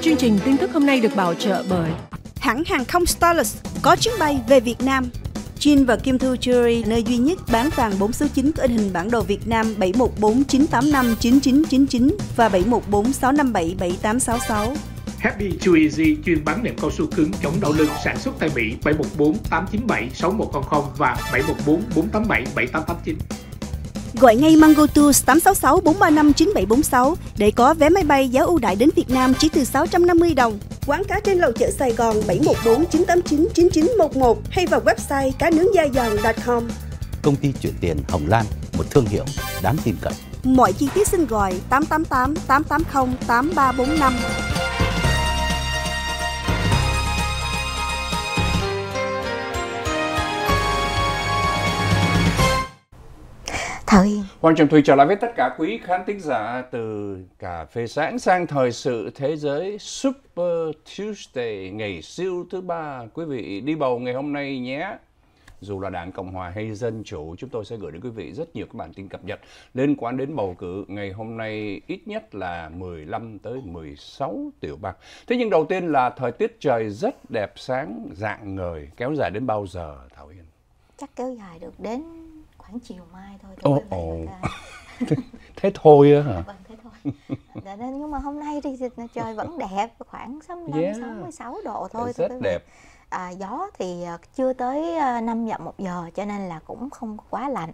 Chương trình tin tức hôm nay được bảo trợ bởi hãng hàng không Starlux có chuyến bay về Việt Nam. Jin và Kim Thu Jewelry, nơi duy nhất bán vàng 4 số 9 có in hình bản đồ Việt Nam 7149859999 và 7146577866. Happy Too Easy chuyên bán nệm cao su cứng chống đau lưng sản xuất tại Mỹ 7148976100 và 7144877889. Gọi ngay Mango Tours 866 435 9746 để có vé máy bay giá ưu đại đến Việt Nam chỉ từ 650 đồng. Quán cá trên lầu chợ Sài Gòn 714 989 9911 hay vào website cá nướng gia giòn.com. Công ty chuyển tiền Hồng Lan, một thương hiệu đáng tin cậy. Mọi chi tiết xin gọi 888 880 8345. Thảo Hiền. Hoàng Trầm Thùy trở lại với tất cả quý khán thính giả từ cà phê sáng sang thời sự thế giới Super Tuesday ngày siêu thứ ba. Quý vị đi bầu ngày hôm nay nhé. Dù là Đảng Cộng Hòa hay Dân Chủ, chúng tôi sẽ gửi đến quý vị rất nhiều các bản tin cập nhật liên quan đến bầu cử ngày hôm nay ít nhất là 15 tới 16 tiểu bang. Thế nhưng đầu tiên là thời tiết trời rất đẹp sáng, dạng ngời, kéo dài đến bao giờ Thảo Hiền? Chắc kéo dài được đến khoảng chiều mai thôi ồ ồ thế thôi á hả vâng thế thôi Để dạ, nên nhưng mà hôm nay thì trời vẫn đẹp khoảng 65 yeah. 66 độ thôi rất đẹp à, gió thì à, chưa tới 5 à, dặm một giờ cho nên là cũng không quá lạnh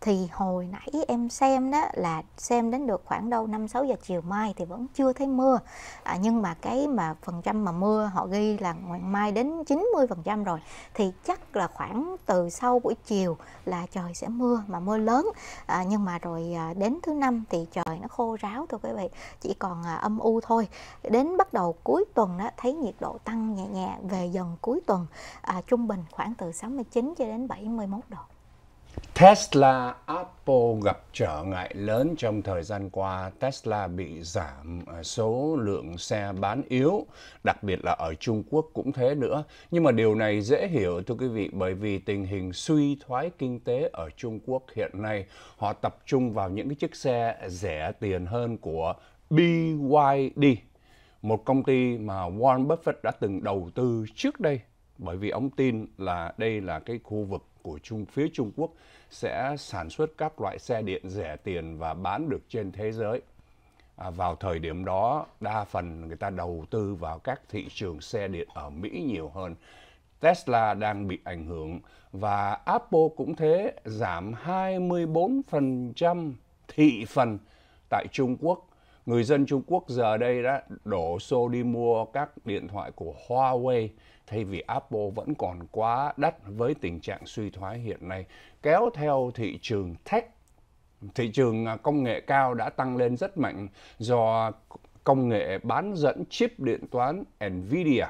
thì hồi nãy em xem đó là xem đến được khoảng đâu 5 6 giờ chiều mai thì vẫn chưa thấy mưa à, nhưng mà cái mà phần trăm mà mưa họ ghi là ngày mai đến 90 phần trăm rồi thì chắc là khoảng từ sau buổi chiều là trời sẽ mưa mà mưa lớn à, nhưng mà rồi à, đến thứ năm thì trời nó khô ráo thôi quý vị chỉ còn âm u thôi đến bắt đầu cuối tuần đó thấy nhiệt độ tăng nhẹ nhẹ về dần cuối tuần à, trung bình khoảng từ 69 cho đến 71 độ. Tesla, Apple gặp trở ngại lớn trong thời gian qua. Tesla bị giảm à, số lượng xe bán yếu, đặc biệt là ở Trung Quốc cũng thế nữa. Nhưng mà điều này dễ hiểu thưa quý vị bởi vì tình hình suy thoái kinh tế ở Trung Quốc hiện nay, họ tập trung vào những cái chiếc xe rẻ tiền hơn của BYD, một công ty mà Warren Buffett đã từng đầu tư trước đây bởi vì ông tin là đây là cái khu vực của Trung phía Trung Quốc sẽ sản xuất các loại xe điện rẻ tiền và bán được trên thế giới. À, vào thời điểm đó đa phần người ta đầu tư vào các thị trường xe điện ở Mỹ nhiều hơn. Tesla đang bị ảnh hưởng và Apple cũng thế, giảm 24% thị phần tại Trung Quốc người dân Trung Quốc giờ đây đã đổ xô đi mua các điện thoại của Huawei thay vì Apple vẫn còn quá đắt với tình trạng suy thoái hiện nay kéo theo thị trường tech thị trường à, công nghệ cao đã tăng lên rất mạnh do công nghệ bán dẫn chip điện toán Nvidia.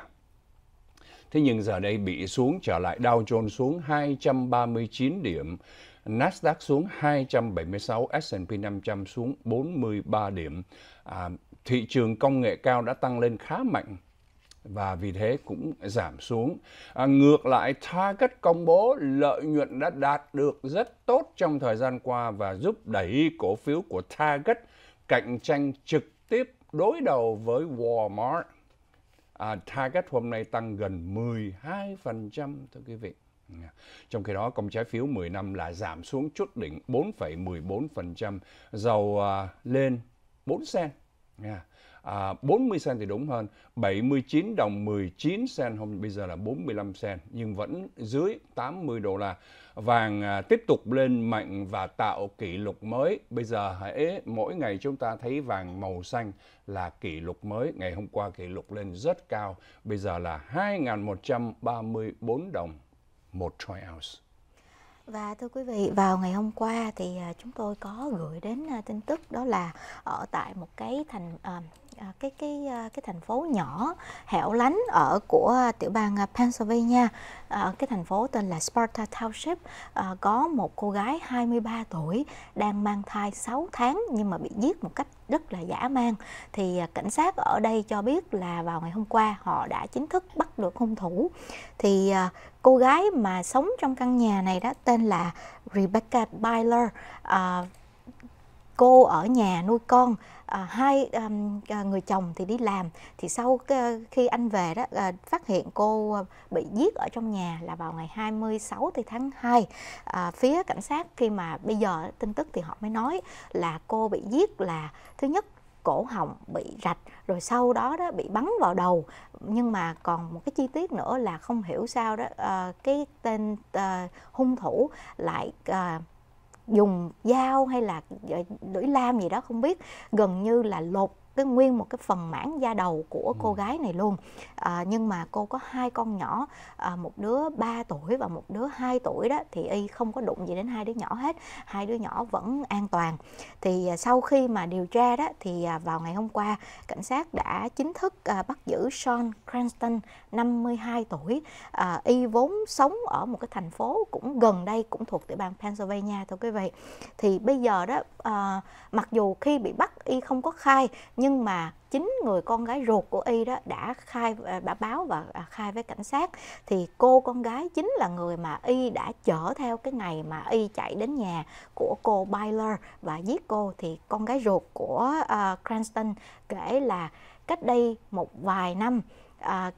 Thế nhưng giờ đây bị xuống trở lại Dow Jones xuống 239 điểm, Nasdaq xuống 276, S&P 500 xuống 43 điểm. À, thị trường công nghệ cao đã tăng lên khá mạnh và vì thế cũng giảm xuống. À, ngược lại, target công bố lợi nhuận đã đạt được rất tốt trong thời gian qua và giúp đẩy cổ phiếu của target cạnh tranh trực tiếp đối đầu với Walmart. À, target hôm nay tăng gần 12% thưa quý vị. Trong khi đó, công trái phiếu 10 năm là giảm xuống chút đỉnh 4,14%, dầu à, lên 4 sen. Yeah. À, 40 sen thì đúng hơn, 79 đồng 19 sen, hôm bây giờ là 45 sen nhưng vẫn dưới 80 đô la. Vàng à, tiếp tục lên mạnh và tạo kỷ lục mới. Bây giờ hãy mỗi ngày chúng ta thấy vàng màu xanh là kỷ lục mới. Ngày hôm qua kỷ lục lên rất cao, bây giờ là 2.134 đồng một troy ounce. Và thưa quý vị, vào ngày hôm qua thì à, chúng tôi có gửi đến à, tin tức đó là ở tại một cái thành à, À, cái cái à, cái thành phố nhỏ hẻo lánh ở của tiểu bang à, Pennsylvania cái thành phố tên là Sparta Township có một cô gái 23 tuổi đang mang thai 6 tháng nhưng mà bị giết một cách rất là dã man thì cảnh sát ở đây cho biết là vào ngày hôm qua họ đã chính thức bắt được hung thủ thì cô gái mà sống trong căn nhà này đó tên là Rebecca Byler cô ở nhà nuôi con à, hai um, người chồng thì đi làm thì sau ờ, khi anh về đó à, phát hiện cô ờ, bị giết ở trong nhà là vào ngày 26 thì tháng 2 à, phía cảnh sát khi mà bây giờ tin tức thì họ mới nói là cô bị giết là thứ nhất cổ họng bị rạch rồi sau đó đó bị bắn vào đầu nhưng mà còn một cái chi tiết nữa là không hiểu sao đó uh, cái tên uh, hung thủ lại uh, dùng dao hay là ờ, lưỡi lam gì đó không biết gần như là lột cái nguyên một cái phần mảng da đầu của ừ. cô gái này luôn à, nhưng mà cô có hai con nhỏ à, một đứa 3 tuổi và một đứa 2 tuổi đó thì y không có đụng gì đến hai đứa nhỏ hết hai đứa nhỏ vẫn an toàn thì à, sau khi mà điều tra đó thì à, vào ngày hôm qua cảnh sát đã chính thức à, bắt giữ Sean Cranston 52 tuổi à, y vốn sống ở một cái thành phố cũng gần đây cũng thuộc địa bàn Pennsylvania thôi quý vị thì bây giờ đó à, mặc dù khi bị bắt y không có khai nhưng mà chính người con gái ruột của y đó đã khai à, đã báo và à, khai với cảnh sát thì cô con gái chính là người mà y đã chở theo cái ngày mà y chạy đến nhà của cô Byler và giết cô thì con gái ruột của uh, Cranston kể là cách đây một vài năm à,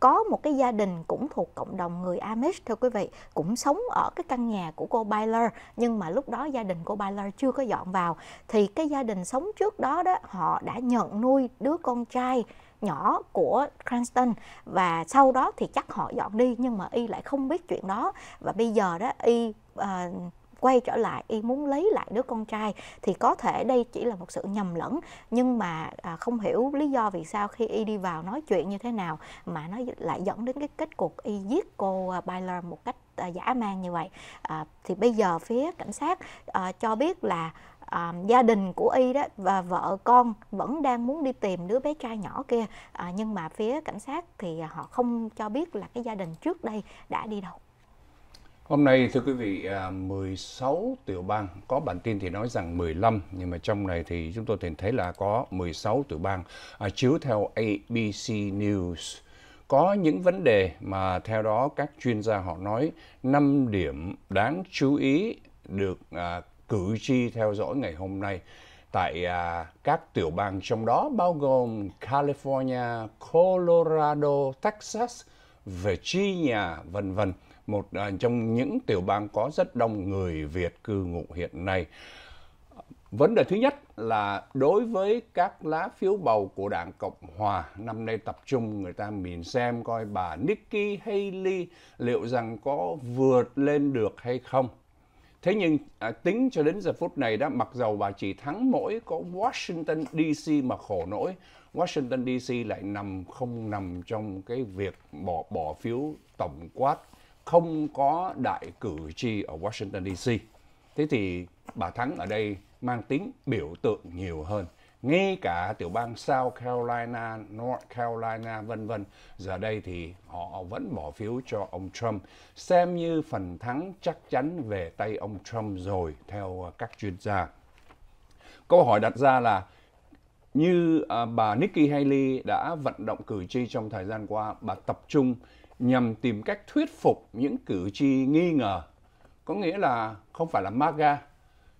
có một cái gia đình cũng thuộc cộng đồng người Amish thưa quý vị cũng sống ở cái căn nhà của cô Byler nhưng mà lúc đó gia đình cô Byler chưa có dọn vào thì cái gia đình sống trước đó đó họ đã nhận nuôi đứa con trai nhỏ của Cranston và sau đó thì chắc họ dọn đi nhưng mà y lại không biết chuyện đó và bây giờ đó y uh, quay trở lại y muốn lấy lại đứa con trai thì có thể đây chỉ là một sự nhầm lẫn nhưng mà à, không hiểu lý do vì sao khi y đi vào nói chuyện như thế nào mà nó lại dẫn đến cái kết cục y giết cô à, Byler một cách à, giả mang như vậy à, thì bây giờ phía cảnh sát à, cho biết là à, gia đình của y đó và vợ con vẫn đang muốn đi tìm đứa bé trai nhỏ kia à, nhưng mà phía cảnh sát thì à, họ không cho biết là cái gia đình trước đây đã đi đâu Hôm nay thưa quý vị, 16 à, tiểu bang có bản tin thì nói rằng 15 nhưng mà trong này thì chúng tôi thấy là có 16 tiểu bang à, chiếu theo ABC News có những vấn đề mà theo đó các chuyên gia họ nói 5 điểm đáng chú ý được à, cử tri theo dõi ngày hôm nay tại à, các tiểu bang trong đó bao gồm California, Colorado, Texas, Virginia, vân vân một à, trong những tiểu bang có rất đông người Việt cư ngụ hiện nay. Vấn đề thứ nhất là đối với các lá phiếu bầu của Đảng Cộng Hòa năm nay tập trung người ta mình xem coi bà Nikki Haley liệu rằng có vượt lên được hay không. Thế nhưng à, tính cho đến giờ phút này đó mặc dầu bà chỉ thắng mỗi có Washington DC mà khổ nỗi Washington DC lại nằm không nằm trong cái việc bỏ bỏ phiếu tổng quát không có đại cử tri ở Washington DC. Thế thì bà thắng ở đây mang tính biểu tượng nhiều hơn. Ngay cả tiểu bang South Carolina, North Carolina vân vân, giờ đây thì họ vẫn bỏ phiếu cho ông Trump, xem như phần thắng chắc chắn về tay ông Trump rồi theo ờ, các chuyên gia. Câu hỏi đặt ra là như ờ, bà Nikki Haley đã vận động cử tri trong thời gian qua, bà tập trung nhằm tìm cách thuyết phục những cử tri nghi ngờ. Có nghĩa là không phải là MAGA,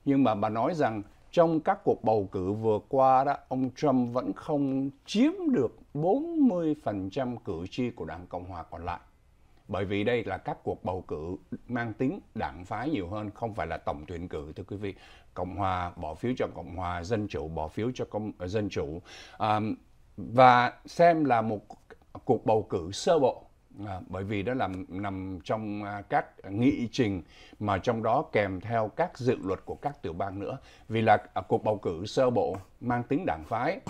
nhưng mà bà nói rằng trong các cuộc bầu cử vừa qua đó, ông Trump vẫn không chiếm được 40% cử tri của đảng Cộng hòa còn lại. Bởi vì đây là các cuộc bầu cử mang tính đảng phái nhiều hơn, không phải là tổng tuyển cử thưa quý vị. Cộng hòa bỏ phiếu cho Cộng hòa, dân chủ bỏ phiếu cho công, dân chủ. À, và xem là một cuộc bầu cử sơ bộ À, bởi vì đó là nằm trong à, các nghị trình mà trong đó kèm theo các dự luật của các tiểu bang nữa. Vì là à, cuộc bầu cử sơ bộ mang tính đảng phái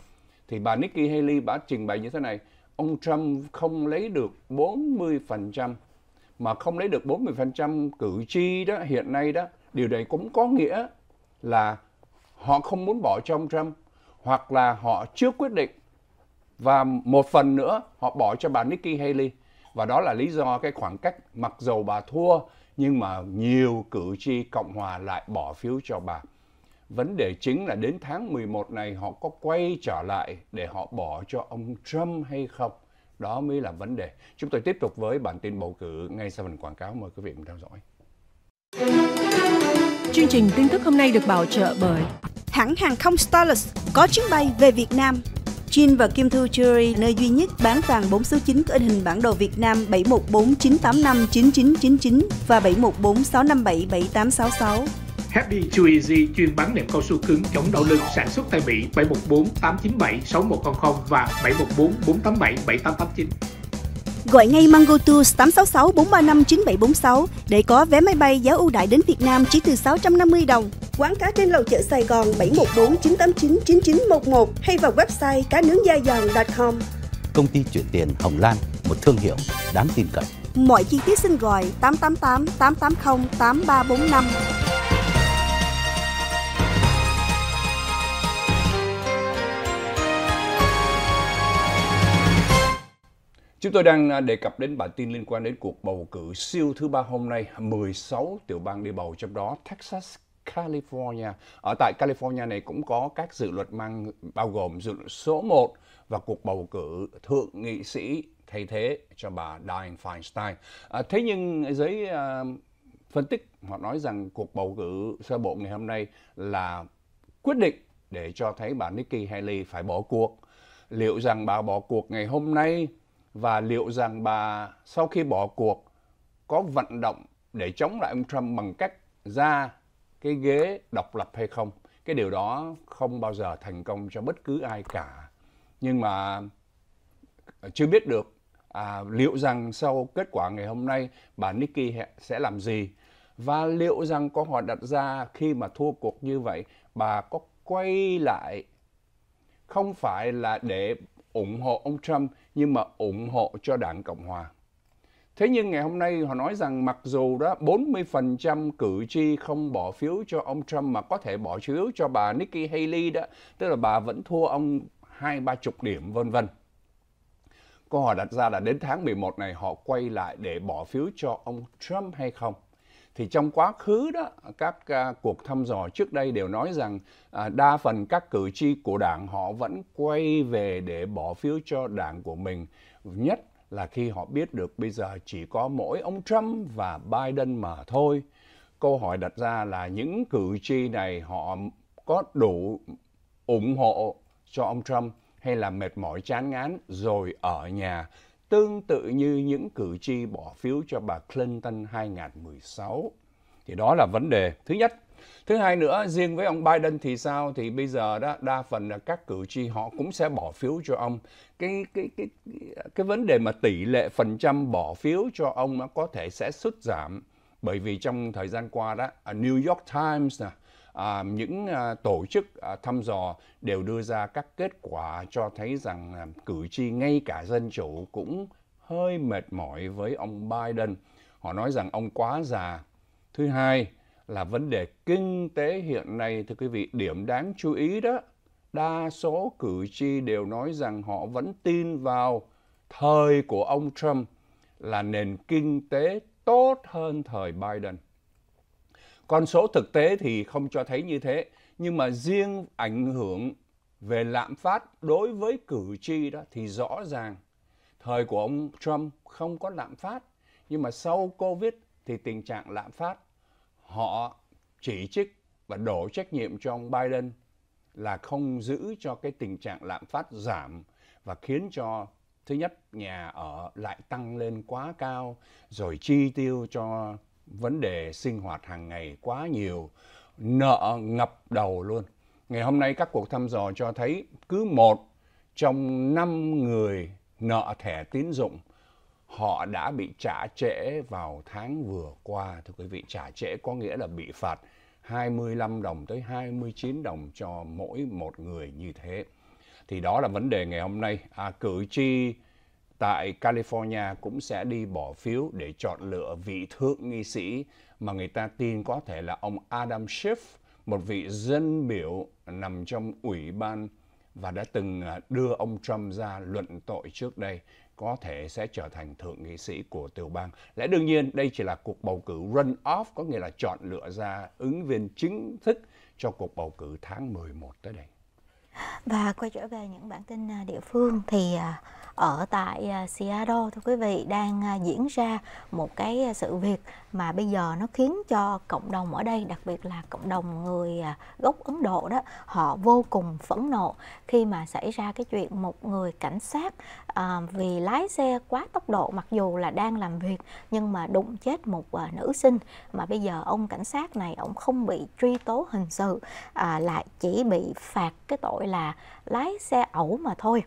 thì bà Nikki Haley đã trình bày như thế này, ông Trump không lấy được 40% mà không lấy được 40% cử tri đó hiện nay đó, điều này cũng có nghĩa là họ không muốn bỏ cho ông Trump hoặc là họ chưa quyết định và một phần nữa họ bỏ cho bà Nikki Haley và đó là lý do cái khoảng cách mặc dầu bà thua nhưng mà nhiều cử tri Cộng hòa lại bỏ phiếu cho bà. Vấn đề chính là đến tháng 11 này họ có quay trở lại để họ bỏ cho ông Trump hay không? Đó mới là vấn đề. Chúng tôi tiếp tục với bản tin bầu cử ngay sau phần quảng cáo. Mời quý vị cùng theo dõi. Chương trình tin tức hôm nay được bảo trợ bởi hãng hàng không Starlux có chuyến bay về Việt Nam. Jin và Kim Thu Jewelry, nơi duy nhất bán vàng 4 số 9 có in hình bản đồ Việt Nam 7149859999 và 7146577866. Happy Too Easy chuyên bán nệm cao su cứng chống đau lưng sản xuất tại Mỹ 714 897 6100 và 714 487 7889. Gọi ngay Mango Tours 866 435 9746 để có vé máy bay giá ưu đãi đến Việt Nam chỉ từ 650 đồng. Quán cá trên lầu chợ Sài Gòn 714 989 9911 hay vào website cá nướng da giòn.com. Công ty chuyển tiền Hồng Lan, một thương hiệu đáng tin cậy. Mọi chi tiết xin gọi 888 880 8345. Chúng tôi đang à, đề cập đến bản tin liên quan đến cuộc bầu cử siêu thứ ba hôm nay, 16 tiểu bang đi bầu trong đó Texas California. Ở tại California này cũng có các dự luật mang bao gồm dự luật số 1 và cuộc bầu cử thượng nghị sĩ thay thế cho bà Dianne Feinstein. À, thế nhưng giới à, phân tích họ nói rằng cuộc bầu cử sơ bộ ngày hôm nay là quyết định để cho thấy bà Nikki Haley phải bỏ cuộc. Liệu rằng bà bỏ cuộc ngày hôm nay và liệu rằng bà sau khi bỏ cuộc có vận động để chống lại ông Trump bằng cách ra cái ghế độc lập hay không cái điều đó không bao giờ thành công cho bất cứ ai cả nhưng mà ờ, chưa biết được à, liệu rằng sau kết quả ngày hôm nay bà Nikki sẽ làm gì và liệu rằng câu họ đặt ra khi mà thua cuộc như vậy bà có quay lại không phải là để ủng hộ ông Trump nhưng mà ủng hộ cho đảng Cộng hòa Thế nhưng ngày hôm nay họ nói rằng mặc dù đó 40% cử tri không bỏ phiếu cho ông Trump mà có thể bỏ phiếu cho bà Nikki Haley đó, tức là bà vẫn thua ông hai ba chục điểm vân vân. Câu hỏi đặt ra là đến tháng 11 này họ quay lại để bỏ phiếu cho ông Trump hay không? Thì trong quá khứ đó, các à, cuộc thăm dò trước đây đều nói rằng à, đa phần các cử tri của đảng họ vẫn quay về để bỏ phiếu cho đảng của mình. Nhất là khi họ biết được bây giờ chỉ có mỗi ông Trump và Biden mà thôi. Câu hỏi đặt ra là những cử tri này họ có đủ ủng hộ cho ông Trump hay là mệt mỏi chán ngán rồi ở nhà, tương tự như những cử tri bỏ phiếu cho bà Clinton 2016. Thì đó là vấn đề thứ nhất. Thứ hai nữa, riêng với ông Biden thì sao? Thì bây giờ đó đa phần là các cử tri họ cũng sẽ bỏ phiếu cho ông. Cái cái cái cái vấn đề mà tỷ lệ phần trăm bỏ phiếu cho ông nó có thể sẽ sút giảm bởi vì trong thời gian qua đó à, New York Times nè À, những à, tổ chức à, thăm dò đều đưa ra các kết quả cho thấy rằng à, cử tri ngay cả dân chủ cũng hơi mệt mỏi với ông Biden. Họ nói rằng ông quá già. Thứ hai, là vấn đề kinh tế hiện nay thưa quý vị điểm đáng chú ý đó đa số cử tri đều nói rằng họ vẫn tin vào thời của ông Trump là nền kinh tế tốt hơn thời Biden. Con số thực tế thì không cho thấy như thế, nhưng mà riêng ảnh hưởng về lạm phát đối với cử tri đó thì rõ ràng thời của ông Trump không có lạm phát, nhưng mà sau Covid thì tình trạng lạm phát họ chỉ trích và đổ trách nhiệm cho ông Biden là không giữ cho cái tình trạng lạm phát giảm và khiến cho thứ nhất nhà ở lại tăng lên quá cao rồi chi tiêu cho vấn đề sinh hoạt hàng ngày quá nhiều nợ ngập đầu luôn ngày hôm nay các cuộc thăm dò cho thấy cứ một trong năm người nợ thẻ tín dụng họ đã bị trả trễ vào tháng vừa qua thưa quý vị trả trễ có nghĩa là bị phạt 25 đồng tới 29 đồng cho mỗi một người như thế thì đó là vấn đề ngày hôm nay à, cử tri tại California cũng sẽ đi bỏ phiếu để chọn lựa vị thượng nghị sĩ mà người ta tin có thể là ông Adam Schiff, một vị dân biểu nằm trong ủy ban và đã từng à, đưa ông Trump ra luận tội trước đây có thể sẽ trở thành thượng nghị sĩ của tiểu bang. Lẽ đương nhiên đây chỉ là cuộc bầu cử run-off, có nghĩa là chọn lựa ra ứng viên chính thức cho cuộc bầu cử tháng 11 tới đây. Và quay trở về những bản tin à, địa phương thì à, ở tại à, Seattle thưa quý vị đang à, diễn ra một cái à, sự việc mà bây giờ nó khiến cho cộng đồng ở đây đặc biệt là cộng đồng người gốc Ấn Độ đó họ vô cùng phẫn nộ khi mà xảy ra cái chuyện một người cảnh sát à, vì lái xe quá tốc độ mặc dù là đang làm việc nhưng mà đụng chết một à, nữ sinh mà bây giờ ông cảnh sát này ông không bị truy tố hình sự à, lại chỉ bị phạt cái tội là lái xe ẩu mà thôi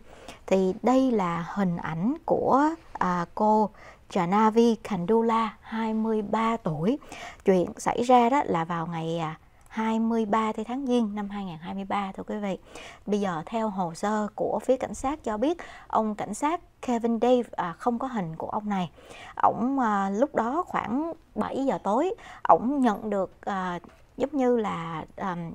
thì đây là hình ảnh của à, cô Janavi Kandula 23 tuổi chuyện xảy ra đó là vào ngày à, 23 tháng Giêng năm 2023 thưa quý vị. Bây giờ theo hồ sơ của phía cảnh sát cho biết ông cảnh sát Kevin Dave à, không có hình của ông này. Ông à, lúc đó khoảng 7 giờ tối, ông nhận được à, giống như là um,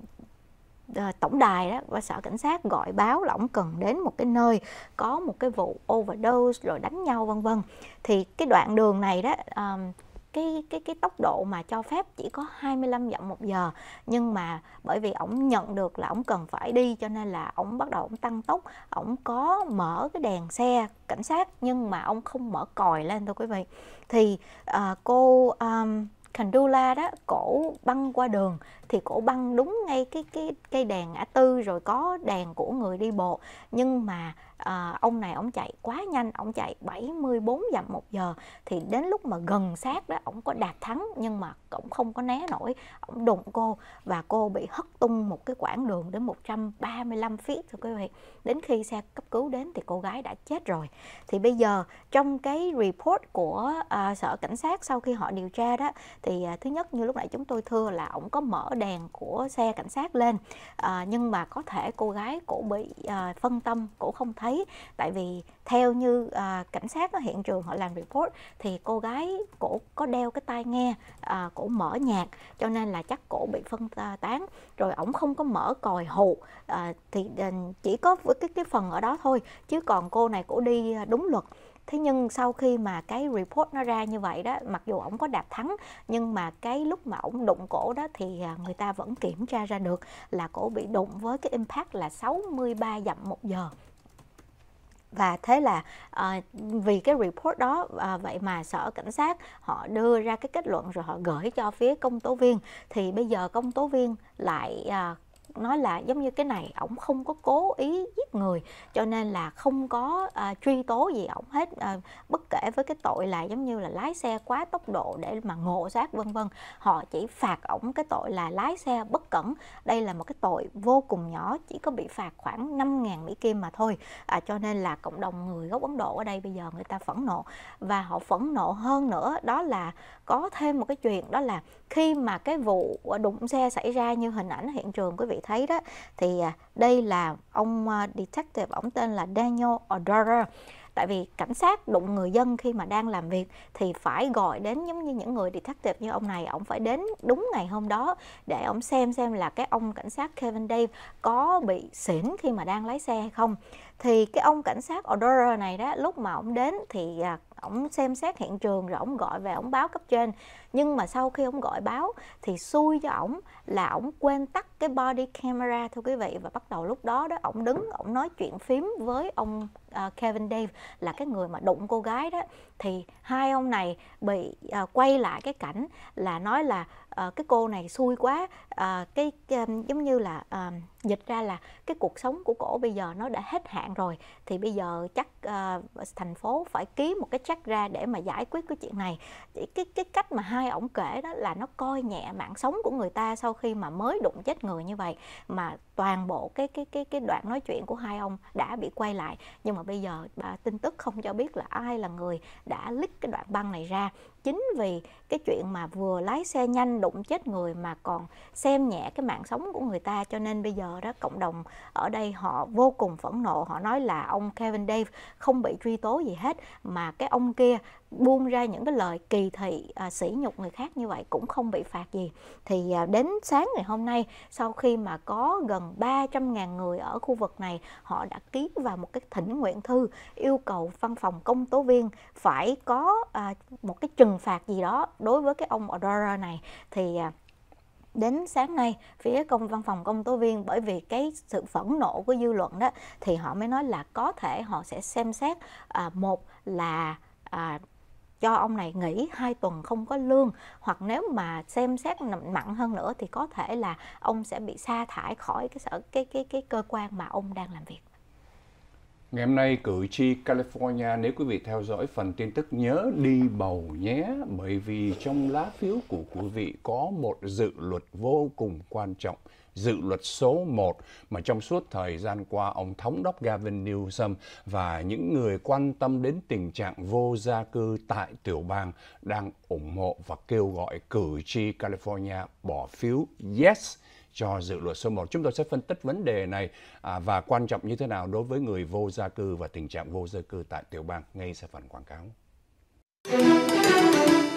Ờ, tổng đài đó và sở cảnh sát gọi báo là ông cần đến một cái nơi có một cái vụ overdose rồi đánh nhau vân vân thì cái đoạn đường này đó um, cái cái cái tốc độ mà cho phép chỉ có 25 dặm một giờ nhưng mà bởi vì ổng nhận được là ổng cần phải đi cho nên là ổng bắt đầu ổng tăng tốc ổng có mở cái đèn xe cảnh sát nhưng mà ông không mở còi lên thôi quý vị thì uh, cô um, Kandula đó cổ băng qua đường thì cổ băng đúng ngay cái cái cây đèn ngã tư rồi có đèn của người đi bộ nhưng mà à, ông này ông chạy quá nhanh ông chạy 74 dặm một giờ thì đến lúc mà gần sát đó ông có đạt thắng nhưng mà cũng không có né nổi ông đụng cô và cô bị hất tung một cái quãng đường đến 135 feet thưa quý vị đến khi xe cấp cứu đến thì cô gái đã chết rồi thì bây giờ trong cái report của à, sở cảnh sát sau khi họ điều tra đó thì à, thứ nhất như lúc nãy chúng tôi thưa là ông có mở đèn của xe cảnh sát lên à, nhưng mà có thể cô gái cổ bị à, phân tâm cổ không thể thấy tại vì theo như à, cảnh sát ở hiện trường họ làm report thì cô gái cổ có đeo cái tai nghe à, cổ mở nhạc cho nên là chắc cổ bị phân tán rồi ổng không có mở còi hụ à, thì à, chỉ có với cái cái phần ở đó thôi chứ còn cô này cổ đi à, đúng luật thế nhưng sau khi mà cái report nó ra như vậy đó mặc dù ổng có đạp thắng nhưng mà cái lúc mà ổng đụng cổ đó thì à, người ta vẫn kiểm tra ra được là cổ bị đụng với cái impact là 63 dặm một giờ và thế là à, vì cái report đó à, vậy mà sở cảnh sát họ đưa ra cái kết luận rồi họ gửi cho phía công tố viên thì bây giờ công tố viên lại à, nói là giống như cái này ổng không có cố ý giết người cho nên là không có à, truy tố gì ổng hết à, bất kể với cái tội là giống như là lái xe quá tốc độ để mà ngộ sát vân vân họ chỉ phạt ổng cái tội là lái xe bất cẩn đây là một cái tội vô cùng nhỏ chỉ có bị phạt khoảng 5.000 Mỹ Kim mà thôi à, cho nên là cộng đồng người gốc Ấn Độ ở đây bây giờ người ta phẫn nộ và họ phẫn nộ hơn nữa đó là có thêm một cái chuyện đó là khi mà cái vụ đụng xe xảy ra như hình ảnh hiện trường quý vị thấy đó thì à, đây là ông à, detective ổng tên là Daniel O'Dara tại vì cảnh sát đụng người dân khi mà đang làm việc thì phải gọi đến giống như những người detective như ông này ông phải đến đúng ngày hôm đó để ông xem xem là cái ông cảnh sát Kevin Dave có bị xỉn khi mà đang lái xe hay không thì cái ông cảnh sát Odora này đó lúc mà ông đến thì à, ổng xem xét hiện trường rồi ổng gọi về ổng báo cấp trên nhưng mà sau khi ổng gọi báo thì xui cho ổng là ổng quên tắt cái body camera thưa quý vị và bắt đầu lúc đó đó ổng đứng ổng nói chuyện phím với ông uh, Kevin Dave là cái người mà đụng cô gái đó thì hai ông này bị uh, quay lại cái cảnh là nói là uh, cái cô này xui quá uh, cái um, giống như là uh, dịch ra là cái cuộc sống của cổ bây giờ nó đã hết hạn rồi thì bây giờ chắc uh, thành phố phải ký một cái chắc ra để mà giải quyết cái chuyện này cái cái cách mà hai ổng kể đó là nó coi nhẹ mạng sống của người ta sau khi mà mới đụng chết người như vậy mà toàn bộ cái cái cái cái đoạn nói chuyện của hai ông đã bị quay lại nhưng mà bây giờ bà tin tức không cho biết là ai là người đã lít cái đoạn băng này ra chính vì cái chuyện mà vừa lái xe nhanh đụng chết người mà còn xem nhẹ cái mạng sống của người ta cho nên bây giờ đó cộng đồng ở đây họ vô cùng phẫn nộ họ nói là ông Kevin Dave không bị truy tố gì hết mà cái ông kia buông ra những cái lời kỳ thị à, sỉ nhục người khác như vậy cũng không bị phạt gì thì à, đến sáng ngày hôm nay sau khi mà có gần 300.000 người ở khu vực này họ đã ký vào một cái thỉnh nguyện thư yêu cầu văn phòng công tố viên phải có à, một cái trừng phạt gì đó đối với cái ông Odora này thì à, đến sáng nay phía công văn phòng công tố viên bởi vì cái sự phẫn nộ của dư luận đó thì họ mới nói là có thể họ sẽ xem xét à, một là à, cho ông này nghỉ hai tuần không có lương hoặc nếu mà xem xét nặng hơn nữa thì có thể là ông sẽ bị sa thải khỏi cái sở cái cái cái cơ quan mà ông đang làm việc Ngày hôm nay cử tri California nếu quý vị theo dõi phần tin tức nhớ đi bầu nhé bởi vì trong lá phiếu của quý vị có một dự luật vô cùng quan trọng dự luật số 1 mà trong suốt thời gian qua ông thống đốc Gavin Newsom và những người quan tâm đến tình trạng vô gia cư tại tiểu bang đang ủng hộ và kêu gọi cử tri California bỏ phiếu yes cho dự luật số 1. Chúng tôi sẽ phân tích vấn đề này à, và quan trọng như thế nào đối với người vô gia cư và tình trạng vô gia cư tại tiểu bang ngay sau phần quảng cáo.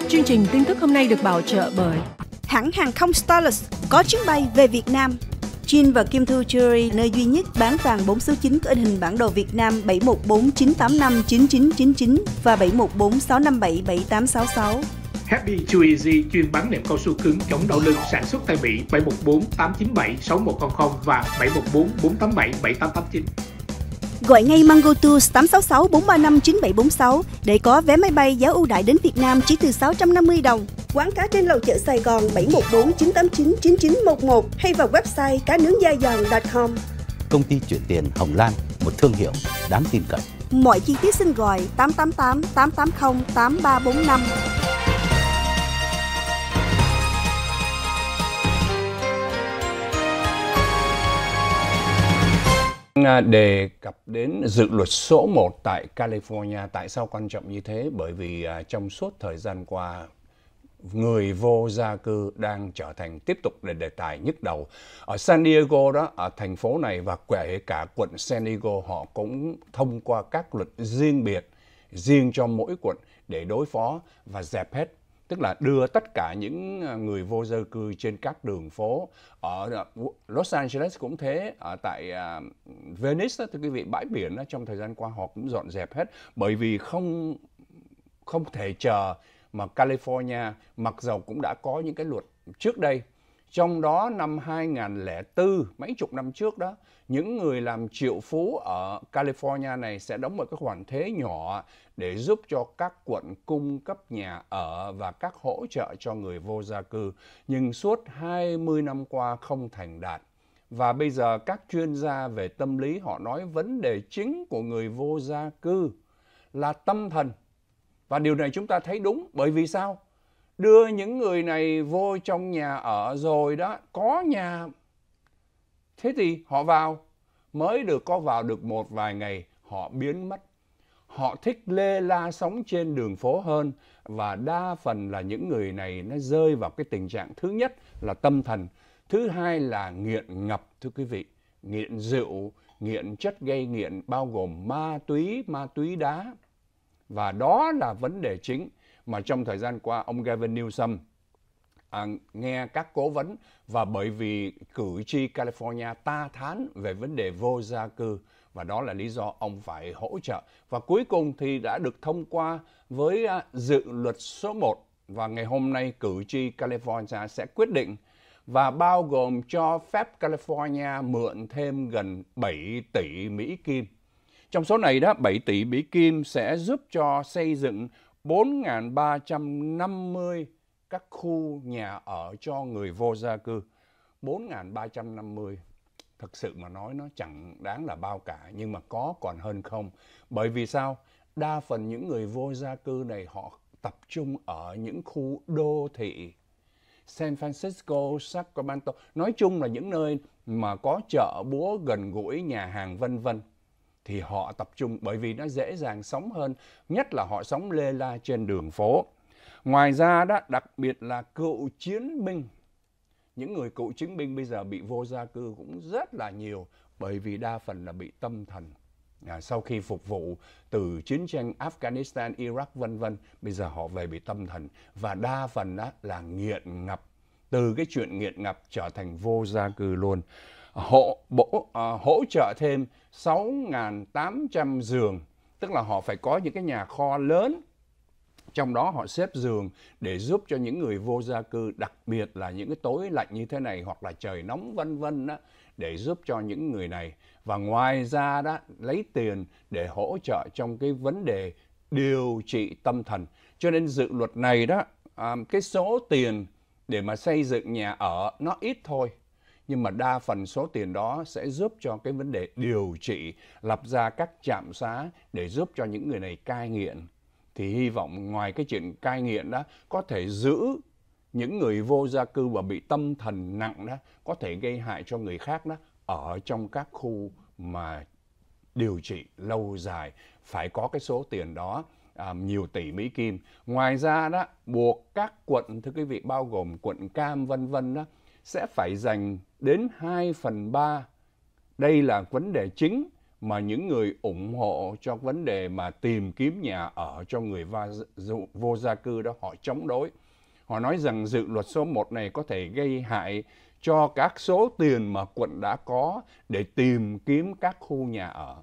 Chương trình tin tức hôm nay được bảo trợ bởi hãng hàng không Starlux có chuyến bay về Việt Nam. Jin và Kim Thu Jewelry, nơi duy nhất bán vàng 4 số 9 có in hình bản đồ Việt Nam 7149859999 và 7146577866. Happy Too Easy chuyên bán nệm cao su cứng chống đau lưng sản xuất tại Mỹ 714 897 6100 và 714 487 7889. Gọi ngay Mango Tours 866 435 9746 để có vé máy bay giá ưu đại đến Việt Nam chỉ từ 650 đồng. Quán cá trên lầu chợ Sài Gòn 714 989 9911 hay vào website cá nướng da giòn.com. Công ty chuyển tiền Hồng Lan, một thương hiệu đáng tin cậy. Mọi chi tiết xin gọi 888 880 8345. đề cập đến dự luật số 1 tại California. Tại sao quan trọng như thế? Bởi vì à, trong suốt thời gian qua, người vô gia cư đang trở thành tiếp tục là đề tài nhức đầu. Ở San Diego đó, ở thành phố này và kể cả quận San Diego họ cũng thông qua các luật riêng biệt, riêng cho mỗi quận để đối phó và dẹp hết tức là đưa tất cả những ờ, người vô gia cư trên các đường phố ở ờ, Los Angeles cũng thế ở tại ờ, Venice thưa quý vị bãi biển trong thời gian qua họ cũng dọn dẹp hết bởi vì không không thể chờ mà California mặc dầu cũng đã có những cái luật trước đây trong đó năm 2004 mấy chục năm trước đó những người làm triệu phú ở California này sẽ đóng một cái khoản thế nhỏ để giúp cho các quận cung cấp nhà ở và các hỗ trợ cho người vô gia cư, nhưng suốt 20 năm qua không thành đạt. Và bây giờ các chuyên gia về tâm lý họ nói vấn đề chính của người vô gia cư là tâm thần. Và điều này chúng ta thấy đúng bởi vì sao? Đưa những người này vô trong nhà ở rồi đó, có nhà Thế thì họ vào, mới được có vào được một vài ngày, họ biến mất. Họ thích lê la sống trên đường phố hơn và đa phần là những người này nó rơi vào cái tình trạng thứ nhất là tâm thần, thứ hai là nghiện ngập thưa quý vị, nghiện rượu, nghiện chất gây nghiện bao gồm ma túy, ma túy đá. Và đó là vấn đề chính mà trong thời gian qua ông Gavin Newsom à, nghe các cố vấn và bởi vì cử tri California ta thán về vấn đề vô gia cư và đó là lý do ông phải hỗ trợ. Và cuối cùng thì đã được thông qua với à, dự luật số 1 và ngày hôm nay cử tri California sẽ quyết định và bao gồm cho phép California mượn thêm gần 7 tỷ Mỹ Kim. Trong số này đó, 7 tỷ Mỹ Kim sẽ giúp cho xây dựng 4.350 các khu nhà ở cho người vô gia cư 4.350 thực sự mà nói nó chẳng đáng là bao cả nhưng mà có còn hơn không bởi vì sao đa phần những người vô gia cư này họ tập trung ở những khu đô thị San Francisco, Sacramento, nói chung là những nơi mà có chợ búa gần gũi nhà hàng vân vân thì họ tập trung bởi vì nó dễ dàng sống hơn, nhất là họ sống lê la trên đường phố. Ngoài ra đó, đặc biệt là cựu chiến binh. Những người cựu chiến binh bây giờ bị vô gia cư cũng rất là nhiều bởi vì đa phần là bị tâm thần. À, sau khi phục vụ từ chiến tranh Afghanistan, Iraq vân vân, bây giờ họ về bị tâm thần và đa phần đó là nghiện ngập từ cái chuyện nghiện ngập trở thành vô gia cư luôn. Hộ bổ, à, hỗ trợ thêm 6.800 giường, tức là họ phải có những cái nhà kho lớn trong đó họ xếp giường để giúp cho những người vô gia cư, đặc biệt là những cái tối lạnh như thế này hoặc là trời nóng vân vân đó, để giúp cho những người này. Và ngoài ra đó, lấy tiền để hỗ trợ trong cái vấn đề điều trị tâm thần. Cho nên dự luật này đó, à, cái số tiền để mà xây dựng nhà ở nó ít thôi nhưng mà đa phần số tiền đó sẽ giúp cho cái vấn đề điều trị, lập ra các trạm xá để giúp cho những người này cai nghiện thì hy vọng ngoài cái chuyện cai nghiện đó có thể giữ những người vô gia cư và bị tâm thần nặng đó có thể gây hại cho người khác đó ở trong các khu mà điều trị lâu dài phải có cái số tiền đó à, nhiều tỷ Mỹ Kim. Ngoài ra đó buộc các quận thưa quý vị bao gồm quận Cam vân vân đó sẽ phải dành đến 2 phần 3. Đây là vấn đề chính mà những người ủng hộ cho vấn đề mà tìm kiếm nhà ở cho người vô gia cư đó họ chống đối. Họ nói rằng dự luật số 1 này có thể gây hại cho các số tiền mà quận đã có để tìm kiếm các khu nhà ở.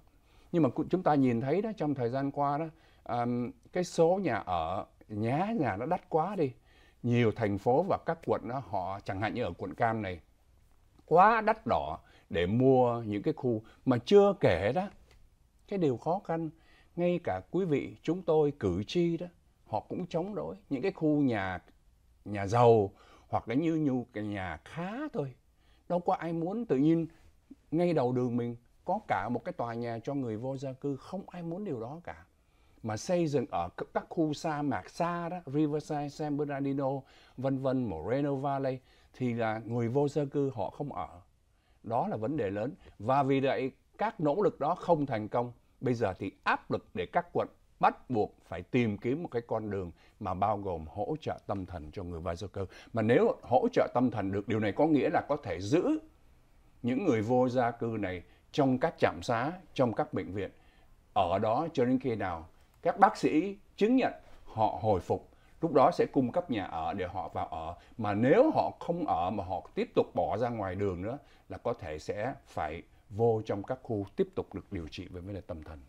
Nhưng mà chúng ta nhìn thấy đó trong thời gian qua đó um, cái số nhà ở nhá nhà nó đắt quá đi. Nhiều thành phố và các quận đó họ chẳng hạn như ở quận Cam này quá đắt đỏ để mua những cái khu mà chưa kể đó cái điều khó khăn ngay cả quý vị chúng tôi cử tri đó họ cũng chống đối những cái khu nhà nhà giàu hoặc là như như cái nhà khá thôi đâu có ai muốn tự nhiên ngay đầu đường mình có cả một cái tòa nhà cho người vô gia cư không ai muốn điều đó cả mà xây dựng ở các khu sa mạc xa đó Riverside, San Bernardino, vân vân, Moreno Valley thì là người vô gia cư họ không ở đó là vấn đề lớn và vì vậy các nỗ lực đó không thành công bây giờ thì áp lực để các quận bắt buộc phải tìm kiếm một cái con đường mà bao gồm hỗ trợ tâm thần cho người vai cơ mà nếu hỗ trợ tâm thần được điều này có nghĩa là có thể giữ những người vô gia cư này trong các trạm xá trong các bệnh viện ở đó cho đến khi nào các bác sĩ chứng nhận họ hồi phục lúc đó sẽ cung cấp nhà ở để họ vào ở mà nếu họ không ở mà họ tiếp tục bỏ ra ngoài đường nữa là có thể sẽ phải vô trong các khu tiếp tục được điều trị về vấn đề tâm thần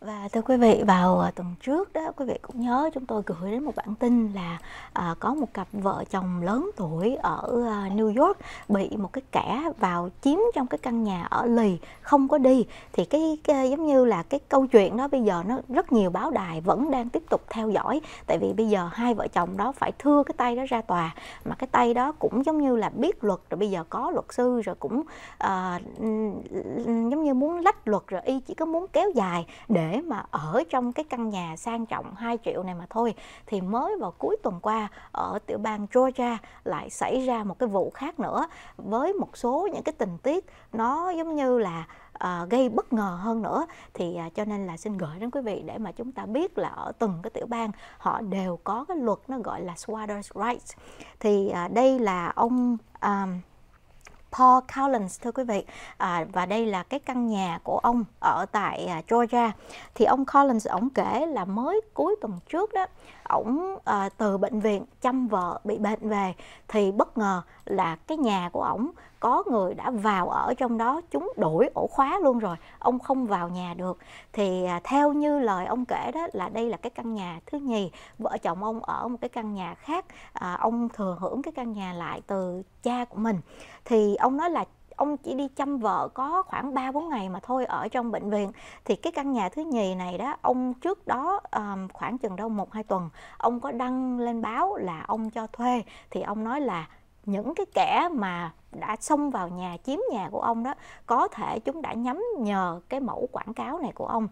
và thưa quý vị vào à, tuần trước đó quý vị cũng nhớ chúng tôi gửi đến một bản tin là à, có một cặp vợ chồng lớn tuổi ở à, New York bị một cái kẻ vào chiếm trong cái căn nhà ở lì không có đi thì cái, cái giống như là cái câu chuyện đó bây giờ nó rất nhiều báo đài vẫn đang tiếp tục theo dõi tại vì bây giờ hai vợ chồng đó phải thưa cái tay đó ra tòa mà cái tay đó cũng giống như là biết luật rồi bây giờ có luật sư rồi cũng à, giống như muốn lách luật rồi y chỉ có muốn kéo dài để mà ở trong cái căn nhà sang trọng 2 triệu này mà thôi thì mới vào cuối tuần qua ở tiểu bang Georgia lại xảy ra một cái vụ khác nữa với một số những cái tình tiết nó giống như là À, gây bất ngờ hơn nữa thì à, cho nên là xin gửi đến quý vị để mà chúng ta biết là ở từng cái tiểu bang họ đều có cái luật nó gọi là squatters rights thì à, đây là ông um, Paul Collins thưa quý vị à, và đây là cái căn nhà của ông ở tại à, Georgia thì ông Collins ổng kể là mới cuối tuần trước đó ổng à, từ bệnh viện chăm vợ bị bệnh về thì bất ngờ là cái nhà của ổng có người đã vào ở trong đó chúng đổi ổ khóa luôn rồi ông không vào nhà được thì à, theo như lời ông kể đó là đây là cái căn nhà thứ nhì vợ chồng ông ở một cái căn nhà khác à, ông thừa hưởng cái căn nhà lại từ cha của mình thì ông nói là ông chỉ đi chăm vợ có khoảng 3 4 ngày mà thôi ở trong bệnh viện thì cái căn nhà thứ nhì này đó ông trước đó um, khoảng chừng đâu một hai tuần ông có đăng lên báo là ông cho thuê thì ông nói là những cái kẻ mà đã xông vào nhà chiếm nhà của ông đó có thể chúng đã nhắm nhờ cái mẫu quảng cáo này của ông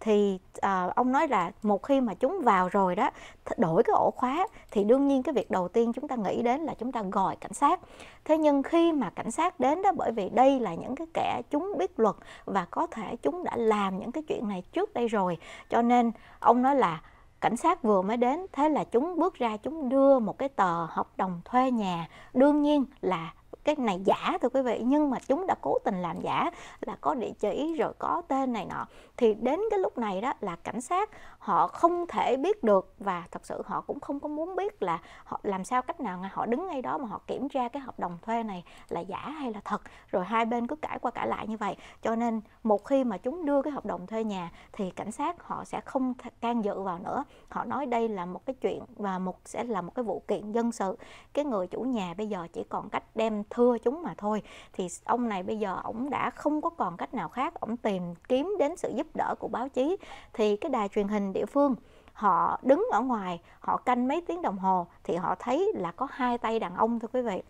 thì à, ông nói là một khi mà chúng vào rồi đó đổi cái ổ khóa thì đương nhiên cái việc đầu tiên chúng ta nghĩ đến là chúng ta gọi cảnh sát thế nhưng khi mà cảnh sát đến đó bởi vì đây là những cái kẻ chúng biết luật và có thể chúng đã làm những cái chuyện này trước đây rồi cho nên ông nói là cảnh sát vừa mới đến thế là chúng bước ra chúng đưa một cái tờ hợp đồng thuê nhà đương nhiên là cái này giả thưa quý vị nhưng mà chúng đã cố tình làm giả là có địa chỉ rồi có tên này nọ thì đến cái lúc này đó là cảnh sát họ không thể biết được và thật sự họ cũng không có muốn biết là họ làm sao cách nào họ đứng ngay đó mà họ kiểm tra cái hợp đồng thuê này là giả hay là thật rồi hai bên cứ cãi qua cãi lại như vậy cho nên một khi mà chúng đưa cái hợp đồng thuê nhà thì cảnh sát họ sẽ không can dự vào nữa họ nói đây là một cái chuyện và một sẽ là một cái vụ kiện dân sự cái người chủ nhà bây giờ chỉ còn cách đem thưa chúng mà thôi thì ông này bây giờ ổng đã không có còn cách nào khác ổng tìm kiếm đến sự giúp đỡ của báo chí thì cái đài truyền hình địa phương họ đứng ở ngoài họ canh mấy tiếng đồng hồ thì họ thấy là có hai tay đàn ông thôi quý vị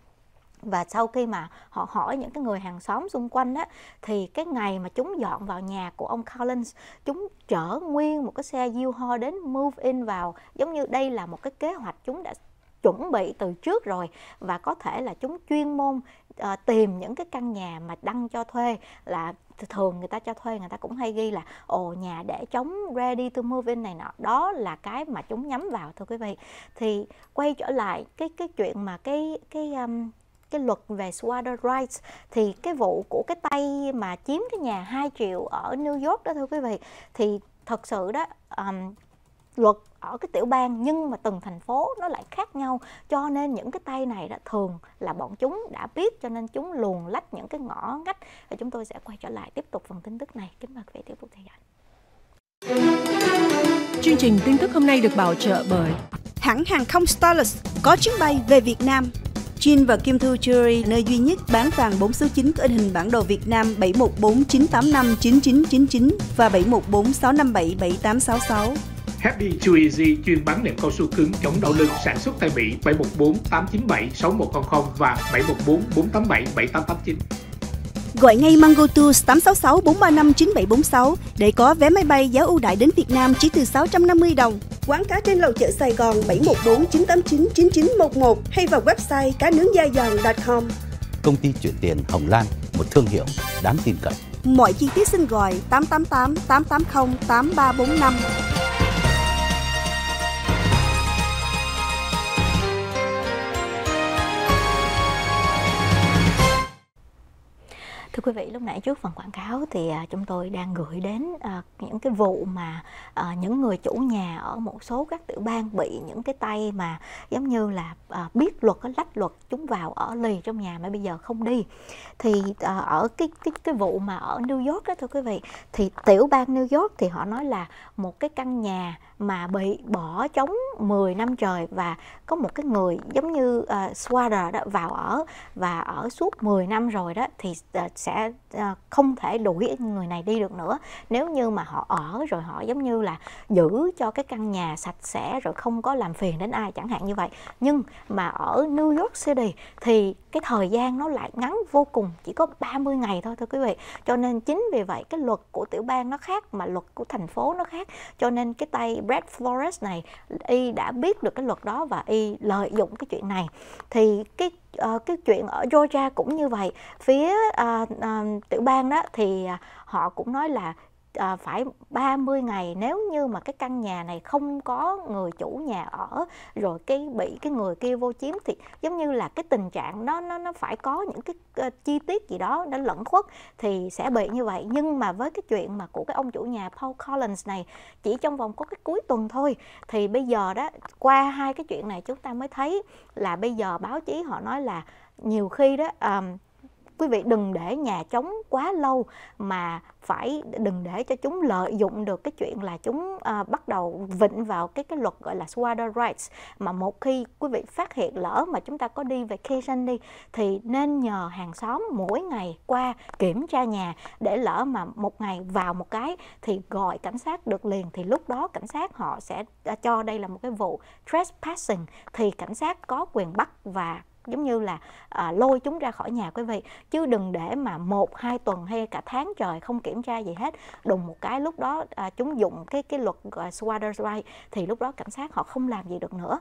và sau khi mà họ hỏi những cái người hàng xóm xung quanh á thì cái ngày mà chúng dọn vào nhà của ông Collins chúng chở nguyên một cái xe diêu ho đến move in vào giống như đây là một cái kế hoạch chúng đã chuẩn bị từ trước rồi và có thể là chúng chuyên môn à, tìm những cái căn nhà mà đăng cho thuê là thường người ta cho thuê người ta cũng hay ghi là ồ nhà để chống ready to move in này nọ đó là cái mà chúng nhắm vào thưa quý vị thì quay trở lại cái cái chuyện mà cái cái um, cái luật về squatter rights thì cái vụ của cái tay mà chiếm cái nhà 2 triệu ở New York đó thưa quý vị thì thật sự đó um, luật ở cái tiểu bang nhưng mà từng thành phố nó lại khác nhau cho nên những cái tay này đó thường là bọn chúng đã biết cho nên chúng luồn lách những cái ngõ ngách và chúng tôi sẽ quay trở lại tiếp tục phần tin tức này kính mời quý vị tiếp tục theo dõi chương trình tin tức hôm nay được bảo trợ bởi hãng hàng không Starlux có chuyến bay về Việt Nam Jin và Kim Thu Jewelry, nơi duy nhất bán vàng 4 số 9 có in hình bản đồ Việt Nam 7149859999 và 7146577866. Happy Too Easy chuyên bán nệm cao su cứng chống đau lưng sản xuất tại Mỹ 714 897 6100 và 714 487 7889. Gọi ngay Mango Tours 866 435 9746 để có vé máy bay giá ưu đại đến Việt Nam chỉ từ 650 đồng. Quán cá trên lầu chợ Sài Gòn 714 989 9911 hay vào website cá nướng da giòn.com. Công ty chuyển tiền Hồng Lan, một thương hiệu đáng tin cậy. Mọi chi tiết xin gọi 888 880 8345. Thưa quý vị, lúc nãy trước phần quảng cáo thì à, chúng tôi đang gửi đến à, những cái vụ mà à, những người chủ nhà ở một số các tiểu bang bị những cái tay mà giống như là biết luật lách luật chúng vào ở lì trong nhà mà bây giờ không đi. Thì ở cái cái cái vụ mà ở New York đó thưa quý vị thì tiểu bang New York thì họ nói là một cái căn nhà mà bị bỏ trống 10 năm trời và có một cái người giống như uh, ờ, Swatter đó vào ở và ở suốt 10 năm rồi đó thì uh, sẽ uh, không thể đuổi người này đi được nữa nếu như mà họ ở rồi họ giống như là giữ cho cái căn nhà sạch sẽ rồi không có làm phiền đến ai chẳng hạn như vậy nhưng mà ở New York City thì cái thời gian nó lại ngắn vô cùng chỉ có 30 ngày thôi thưa quý vị cho nên chính vì vậy cái luật của tiểu bang nó khác mà luật của thành phố nó khác cho nên cái tay Brad Flores này y đã biết được cái luật đó và y lợi dụng cái chuyện này thì cái uh, cái chuyện ở Georgia cũng như vậy phía uh, uh, tiểu bang đó thì à, họ cũng nói là à, phải 30 ngày nếu như mà cái căn nhà này không có người chủ nhà ở rồi cái bị cái người kia vô chiếm thì giống như là cái tình trạng nó nó nó phải có những cái uh, chi tiết gì đó nó lẫn khuất thì sẽ bị như vậy nhưng mà với cái chuyện mà của cái ông chủ nhà Paul Collins này chỉ trong vòng có cái cuối tuần thôi thì bây giờ đó qua hai cái chuyện này chúng ta mới thấy là bây giờ báo chí họ nói là nhiều khi đó um, quý vị đừng để nhà chống quá lâu mà phải đừng để cho chúng lợi dụng được cái chuyện là chúng à, bắt đầu vịnh vào cái cái luật gọi là squatter rights mà một khi quý vị phát hiện lỡ mà chúng ta có đi về Kazan đi thì nên nhờ hàng xóm mỗi ngày qua kiểm tra nhà để lỡ mà một ngày vào một cái thì gọi cảnh sát được liền thì lúc đó cảnh sát họ sẽ à, cho đây là một cái vụ trespassing thì cảnh sát có quyền bắt và giống như là à, lôi chúng ra khỏi nhà quý vị chứ đừng để mà một hai tuần hay cả tháng trời không kiểm tra gì hết đùng một cái lúc đó à, chúng dùng cái cái luật uh, swatter right thì lúc đó cảnh sát họ không làm gì được nữa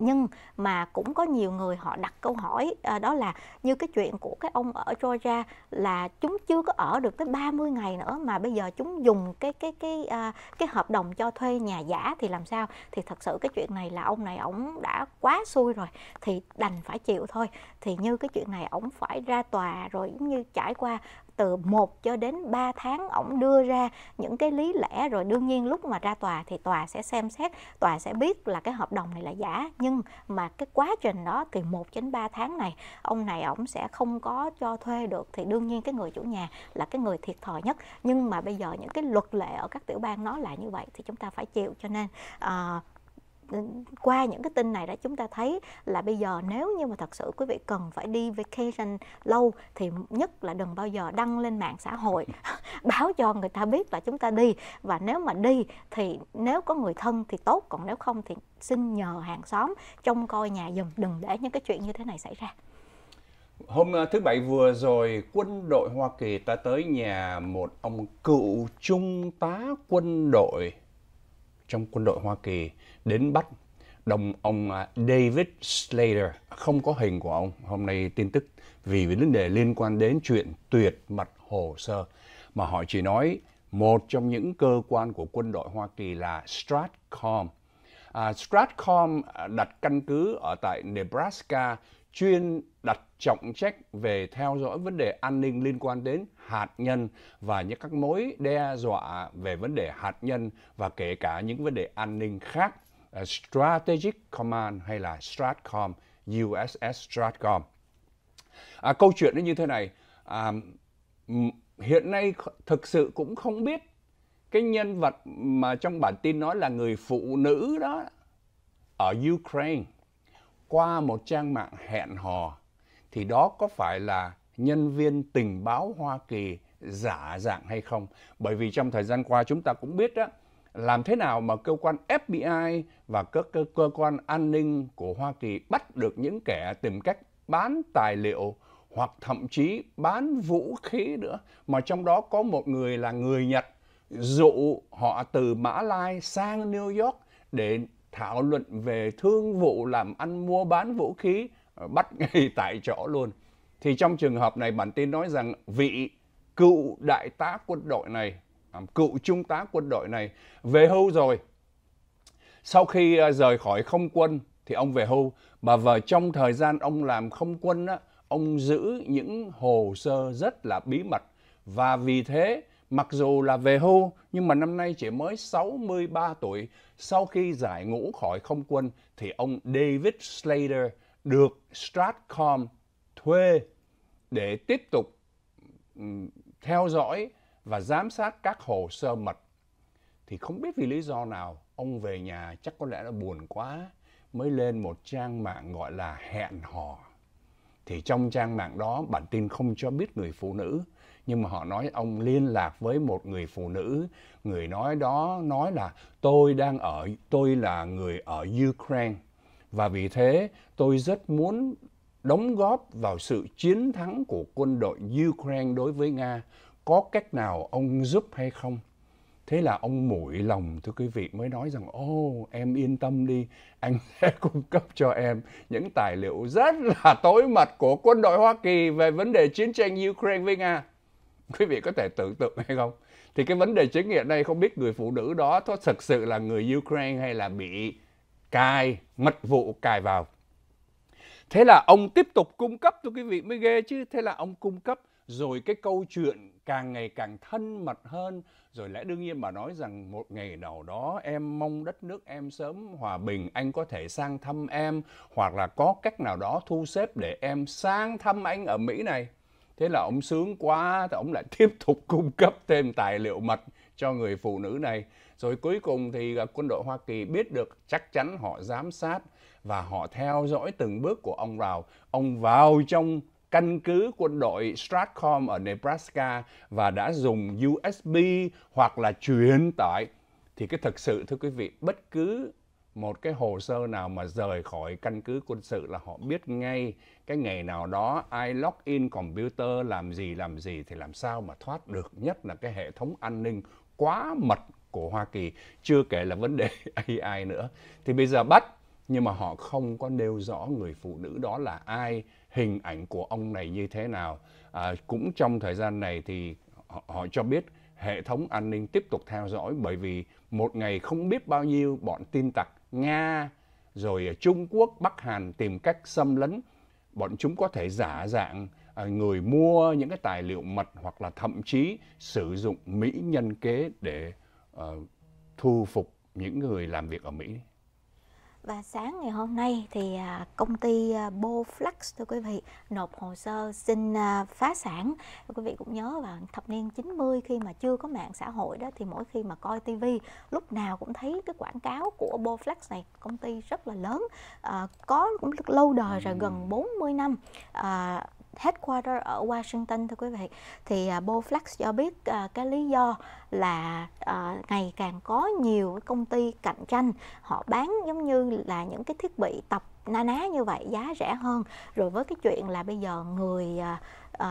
nhưng mà cũng có nhiều người họ đặt câu hỏi à, đó là như cái chuyện của cái ông ở Georgia là chúng chưa có ở được tới 30 ngày nữa mà bây giờ chúng dùng cái cái cái à, cái hợp đồng cho thuê nhà giả thì làm sao thì thật sự cái chuyện này là ông này ổng đã quá xui rồi thì đành phải chịu thôi thì như cái chuyện này ổng phải ra tòa rồi cũng như trải qua từ 1 cho đến 3 tháng ổng đưa ra những cái lý lẽ rồi đương nhiên lúc mà ra tòa thì tòa sẽ xem xét tòa sẽ biết là cái hợp đồng này là giả nhưng mà cái quá trình đó từ 1 đến 3 tháng này ông này ổng sẽ không có cho thuê được thì đương nhiên cái người chủ nhà là cái người thiệt thòi nhất nhưng mà bây giờ những cái luật lệ ở các tiểu bang nó là như vậy thì chúng ta phải chịu cho nên uh, qua những cái tin này đó chúng ta thấy là bây giờ nếu như mà thật sự quý vị cần phải đi vacation lâu thì nhất là đừng bao giờ đăng lên mạng xã hội báo cho người ta biết là chúng ta đi và nếu mà đi thì nếu có người thân thì tốt còn nếu không thì xin nhờ hàng xóm trông coi nhà dùm đừng để những cái chuyện như thế này xảy ra Hôm ờ, thứ Bảy vừa rồi, quân đội Hoa Kỳ ta tới nhà một ông cựu trung tá quân đội trong quân đội Hoa Kỳ đến bắt đồng ông à, David Slater không có hình của ông hôm nay tin tức vì vấn đề liên quan đến chuyện tuyệt mật hồ sơ mà họ chỉ nói một trong những cơ quan của quân đội Hoa Kỳ là Stratcom. À, Stratcom à, đặt căn cứ ở tại Nebraska chuyên đặt trọng trách về theo dõi vấn đề an ninh liên quan đến hạt nhân và những các mối đe dọa về vấn đề hạt nhân và kể cả những vấn đề an ninh khác à, Strategic Command hay là Stratcom, USS Stratcom. À, câu chuyện nó như thế này, à, hiện nay thực sự cũng không biết cái nhân vật mà trong bản tin nói là người phụ nữ đó ở Ukraine qua một trang mạng hẹn hò thì đó có phải là nhân viên tình báo Hoa Kỳ giả dạng hay không. Bởi vì trong thời gian qua chúng ta cũng biết đó, làm thế nào mà cơ quan FBI và các cơ, cơ quan an ninh của Hoa Kỳ bắt được những kẻ tìm cách bán tài liệu hoặc thậm chí bán vũ khí nữa mà trong đó có một người là người Nhật dụ họ từ Mã Lai sang New York để thảo luận về thương vụ làm ăn mua bán vũ khí bắt ngay tại chỗ luôn. Thì trong trường hợp này bản tin nói rằng vị cựu đại tá quân đội này, à, cựu trung tá quân đội này về hưu rồi. Sau khi à, rời khỏi không quân thì ông về hưu Và vào trong thời gian ông làm không quân á, ông giữ những hồ sơ rất là bí mật và vì thế mặc dù là về hưu nhưng mà năm nay chỉ mới 63 tuổi sau khi giải ngũ khỏi không quân thì ông David Slater được Stratcom thuê để tiếp tục theo dõi và giám sát các hồ sơ mật thì không biết vì lý do nào ông về nhà chắc có lẽ là buồn quá mới lên một trang mạng gọi là hẹn hò thì trong trang mạng đó bản tin không cho biết người phụ nữ nhưng mà họ nói ông liên lạc với một người phụ nữ người nói đó nói là tôi đang ở tôi là người ở ukraine và vì thế tôi rất muốn đóng góp vào sự chiến thắng của quân đội Ukraine đối với Nga có cách nào ông giúp hay không? Thế là ông mũi lòng thưa quý vị mới nói rằng ô em yên tâm đi, anh sẽ cung cấp cho em những tài liệu rất là tối mật của quân đội Hoa Kỳ về vấn đề chiến tranh Ukraine với Nga. Quý vị có thể tưởng tượng hay không? Thì cái vấn đề chính hiện nay không biết người phụ nữ đó có thực sự là người Ukraine hay là bị cài, mật vụ cài vào thế là ông tiếp tục cung cấp cho quý vị mới ghê chứ thế là ông cung cấp rồi cái câu chuyện càng ngày càng thân mật hơn rồi lẽ đương nhiên mà nói rằng một ngày nào đó em mong đất nước em sớm hòa bình anh có thể sang thăm em hoặc là có cách nào đó thu xếp để em sang thăm anh ở mỹ này thế là ông sướng quá thì ông lại tiếp tục cung cấp thêm tài liệu mật cho người phụ nữ này rồi cuối cùng thì à, quân đội hoa kỳ biết được chắc chắn họ giám sát và họ theo dõi từng bước của ông Rao. Ông vào trong căn cứ quân đội Stratcom ở Nebraska và đã dùng USB hoặc là truyền tải thì cái thực sự thưa quý vị bất cứ một cái hồ sơ nào mà rời khỏi căn cứ quân sự là họ biết ngay cái ngày nào đó ai log in computer làm gì làm gì thì làm sao mà thoát được nhất là cái hệ thống an ninh quá mật của Hoa Kỳ chưa kể là vấn đề AI nữa thì bây giờ bắt nhưng mà họ không có nêu rõ người phụ nữ đó là ai, hình ảnh của ông này như thế nào. À, cũng trong thời gian này thì họ, họ cho biết hệ thống an ninh tiếp tục theo dõi bởi vì một ngày không biết bao nhiêu bọn tin tặc Nga rồi Trung Quốc, Bắc Hàn tìm cách xâm lấn. Bọn chúng có thể giả dạng à, người mua những cái tài liệu mật hoặc là thậm chí sử dụng mỹ nhân kế để uh, thu phục những người làm việc ở Mỹ. Và sáng ngày hôm nay thì à, công ty à, Boflex thưa quý vị nộp hồ sơ xin à, phá sản. Quý vị cũng nhớ vào thập niên 90 khi mà chưa có mạng xã hội đó thì mỗi khi mà coi tivi lúc nào cũng thấy cái quảng cáo của Boflex này, công ty rất là lớn, có cũng lâu đời rồi gần 40 năm headquarter ở Washington thưa quý vị thì uh, à, Boflex cho biết uh, cái lý do là uh, ngày càng có nhiều công ty cạnh tranh họ bán giống như là những cái thiết bị tập na ná như vậy giá rẻ hơn rồi với cái chuyện là bây giờ người uh,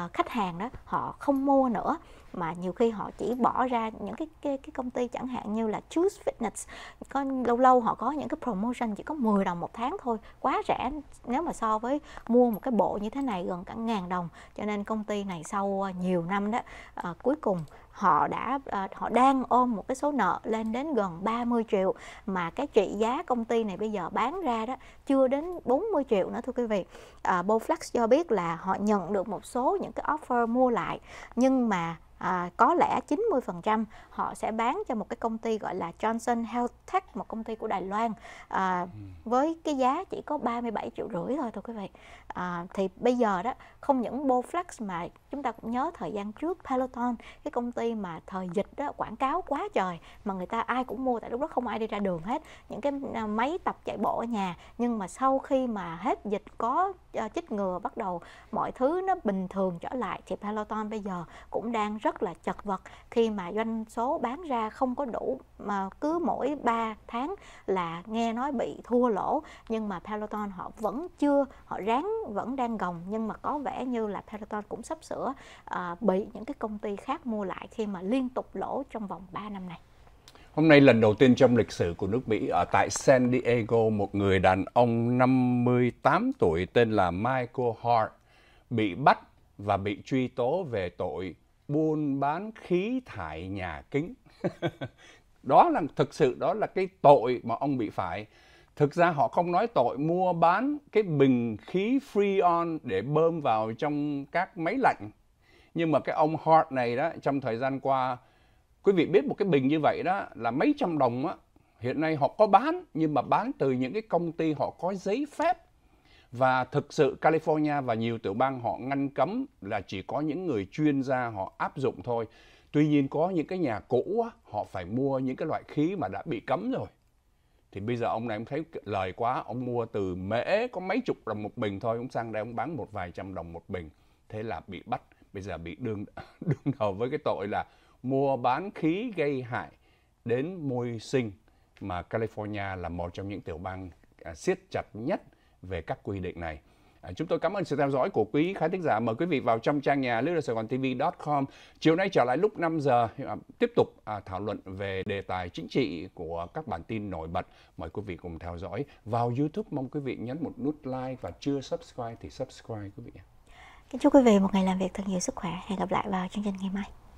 uh, khách hàng đó họ không mua nữa mà nhiều khi họ chỉ bỏ ra những cái cái, cái công ty chẳng hạn như là Choose Fitness có lâu lâu họ có những cái promotion chỉ có 10 đồng một tháng thôi quá rẻ nếu mà so với mua một cái bộ như thế này gần cả ngàn đồng cho nên công ty này sau à, nhiều năm đó à, cuối cùng họ đã à, họ đang ôm một cái số nợ lên đến gần 30 triệu mà cái trị giá công ty này bây giờ bán ra đó chưa đến 40 triệu nữa thưa quý vị. À, Boflex cho biết là họ nhận được một số những cái offer mua lại nhưng mà à, có lẽ 90% họ sẽ bán cho một cái công ty gọi là Johnson Health Tech một công ty của Đài Loan à, ừ. với cái giá chỉ có 37 triệu rưỡi thôi thưa quý vị à, thì bây giờ đó không những Boflex mà chúng ta cũng nhớ thời gian trước Peloton cái công ty mà thời dịch đó quảng cáo quá trời mà người ta ai cũng mua tại lúc đó không ai đi ra đường hết những cái à, máy tập chạy bộ ở nhà nhưng mà sau khi mà hết dịch có à, chích ngừa bắt đầu mọi thứ nó bình thường trở lại thì Peloton bây giờ cũng đang rất rất là chật vật khi mà doanh số bán ra không có đủ mà cứ mỗi 3 tháng là nghe nói bị thua lỗ nhưng mà Peloton họ vẫn chưa họ ráng vẫn đang gồng nhưng mà có vẻ như là Peloton cũng sắp sửa à, bị những cái công ty khác mua lại khi mà liên tục lỗ trong vòng 3 năm này. Hôm nay lần đầu tiên trong lịch sử của nước Mỹ ở tại San Diego, một người đàn ông 58 tuổi tên là Michael Hart bị bắt và bị truy tố về tội buôn bán khí thải nhà kính đó là thực sự đó là cái tội mà ông bị phải thực ra họ không nói tội mua bán cái bình khí freon để bơm vào trong các máy lạnh nhưng mà cái ông Hart này đó trong thời gian qua quý vị biết một cái bình như vậy đó là mấy trăm đồng á hiện nay họ có bán nhưng mà bán từ những cái công ty họ có giấy phép và thực sự California và nhiều tiểu bang họ ngăn cấm là chỉ có những người chuyên gia họ áp dụng thôi. Tuy nhiên có những cái nhà cũ á, họ phải mua những cái loại khí mà đã bị cấm rồi. Thì bây giờ ông này ông thấy lời quá, ông mua từ mễ có mấy chục đồng một bình thôi, ông sang đây ông bán một vài trăm đồng một bình. Thế là bị bắt, bây giờ bị đương, đương đầu với cái tội là mua bán khí gây hại đến môi sinh mà California là một trong những tiểu bang à, siết chặt nhất về các quy định này. À, chúng tôi cảm ơn sự theo dõi của quý khán thính giả. Mời quý vị vào trong trang nhà sài gòn tv com Chiều nay trở lại lúc 5 giờ à, tiếp tục à, thảo luận về đề tài chính trị của các bản tin nổi bật. Mời quý vị cùng theo dõi. Vào YouTube mong quý vị nhấn một nút like và chưa subscribe thì subscribe quý vị. Kính chúc quý vị một ngày làm việc thật nhiều sức khỏe. Hẹn gặp lại vào chương trình ngày mai.